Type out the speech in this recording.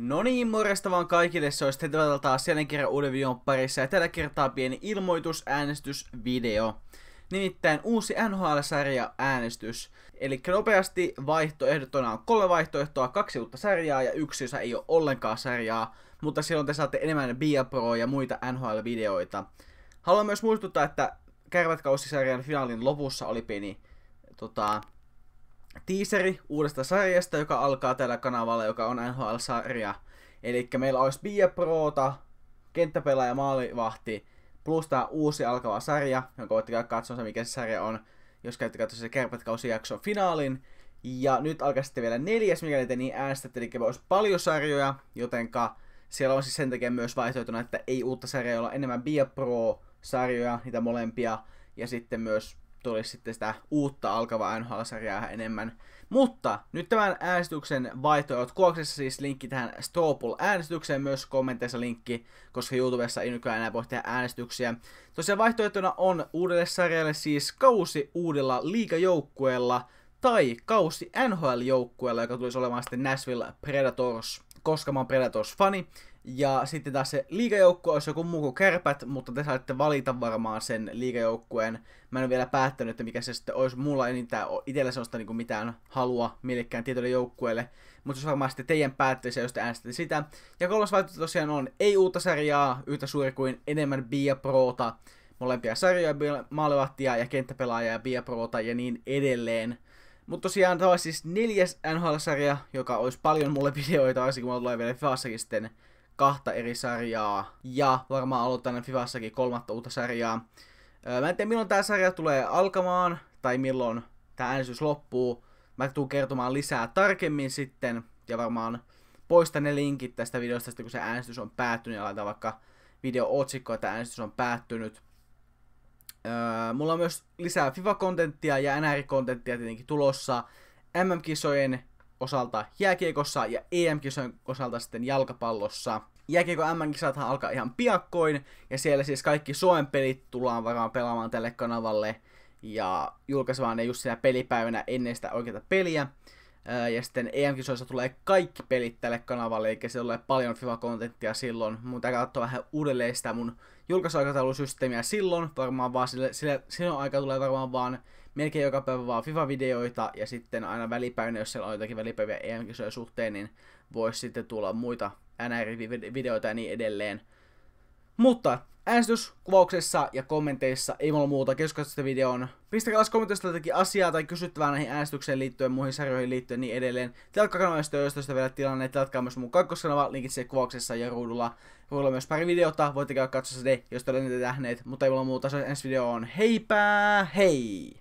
No niin, morjesta vaan kaikille, se olisi sitten taas jälleen kerran uuden videon parissa ja tällä kertaa pieni ilmoitusäänestysvideo. Nimittäin uusi NHL-sarja äänestys. Eli nopeasti vaihtoehdotona on kolme vaihtoehtoa, kaksi uutta sarjaa ja yksi, jossa ei ole ollenkaan sarjaa, mutta silloin te saatte enemmän Bia Pro ja muita NHL-videoita. Haluan myös muistuttaa, että Kärvätkausisarjan finaalin lopussa oli pieni tota, teaseri uudesta sarjasta, joka alkaa tällä kanavalla, joka on NHL-sarja. Eli meillä olisi Bia Proota, kenttäpelaaja, maalivahti, plus tämä uusi alkava sarja, jonka voitte käydä katsomassa, mikä se sarja on, jos käytte katsomassa se kärpätkausijakson finaalin. Ja nyt alkaa sitten vielä neljäs, mikäli te niin äänestätte, eli olisi paljon sarjoja, jotenka siellä on siis sen takia myös vaihtoehtona, että ei uutta sarjaa, jolla on enemmän Bia Pro-sarjoja, niitä molempia, ja sitten myös tulisi sitten sitä uutta alkavaa NHL-sarjaa enemmän. Mutta nyt tämän äänestyksen vaihtoehdot kuoksessa siis linkki tähän Stopul-äänestykseen, myös kommenteissa linkki, koska YouTubessa ei nykyään enää voi tehdä äänestyksiä. Tosiaan vaihtoehtona on uudelle sarjalle siis kausi uudella liikajoukkueella tai kausi NHL-joukkueella, joka tulisi olemaan sitten Nashville Predators koska mä oon Predators-fani. Ja sitten taas se liigajoukkue olisi joku muu kuin kärpät, mutta te saitte valita varmaan sen liigajoukkueen. Mä en ole vielä päättänyt, että mikä se sitten olisi. Mulla ei niitä itsellä sellaista niin mitään halua millekään tietylle joukkueelle. Mutta se varmaan sitten teidän päätteisiä, jos te äänestätte sitä. Ja kolmas vaihtoehto tosiaan on ei uutta sarjaa, yhtä suuri kuin enemmän Bia proota Molempia sarjoja, maalevahtia ja kenttäpelaajia ja Bia proota ja niin edelleen. Mutta tosiaan tämä olisi siis neljäs NHL-sarja, joka olisi paljon mulle videoita, varsinkin kun tulee vielä Fifassakin sitten kahta eri sarjaa. Ja varmaan aloitan Fifassakin kolmatta uutta sarjaa. Öö, mä en tiedä milloin tämä sarja tulee alkamaan, tai milloin tämä äänestys loppuu. Mä tuun kertomaan lisää tarkemmin sitten, ja varmaan poistan ne linkit tästä videosta, kun se äänestys on päättynyt, ja laitan vaikka video otsikko, että äänestys on päättynyt Öö, mulla on myös lisää FIFA-kontenttia ja NR-kontenttia tietenkin tulossa. MM-kisojen osalta jääkiekossa ja EM-kisojen osalta sitten jalkapallossa. Jääkiekko MM-kisathan alkaa ihan piakkoin ja siellä siis kaikki Suomen pelit tullaan varmaan pelaamaan tälle kanavalle ja julkaisemaan ne just siinä pelipäivänä ennen sitä oikeata peliä ja sitten EM-kisoissa tulee kaikki pelit tälle kanavalle, eikä se ole paljon FIFA-kontenttia silloin. mutta täytyy katsoa vähän uudelleen sitä mun julkaisuaikataulusysteemiä silloin. Varmaan vaan sille, sille, silloin aika tulee varmaan vaan melkein joka päivä vaan FIFA-videoita, ja sitten aina välipäivänä, jos siellä on jotakin välipäiviä EM-kisojen suhteen, niin voisi sitten tulla muita NR-videoita ja niin edelleen. Mutta äänestyskuvauksessa ja kommenteissa ei mulla muuta keskustelusta videoon. Niin pistäkää alas jotakin asiaa tai kysyttävää näihin äänestykseen liittyen, muihin sarjoihin liittyen niin edelleen. Tilatkaa kanavasta, jos tästä vielä tilanne, tilatkaa myös mun kakkoskanava, linkit se kuvauksessa ja ruudulla. Ruudulla myös pari videota, voitte käydä katsomassa ne, jos te olette nähneet, mutta ei mulla muuta, se on ensi videoon. Heipää, hei!